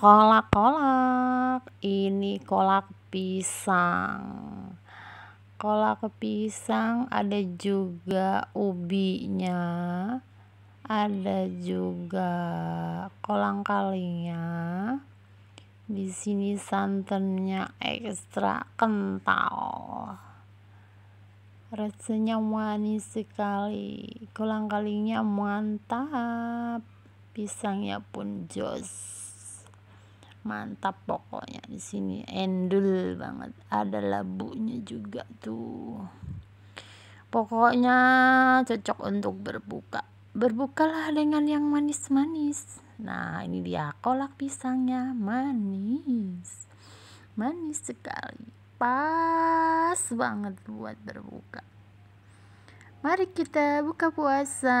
kolak-kolak ini kolak pisang kolak pisang ada juga ubinya ada juga kolang kalinya di sini santannya ekstra kental rasanya manis sekali kolang kalinya mantap pisangnya pun jos mantap pokoknya di sini endul banget ada labunya juga tuh pokoknya cocok untuk berbuka berbukalah dengan yang manis-manis nah ini dia kolak pisangnya manis manis sekali pas banget buat berbuka mari kita buka puasa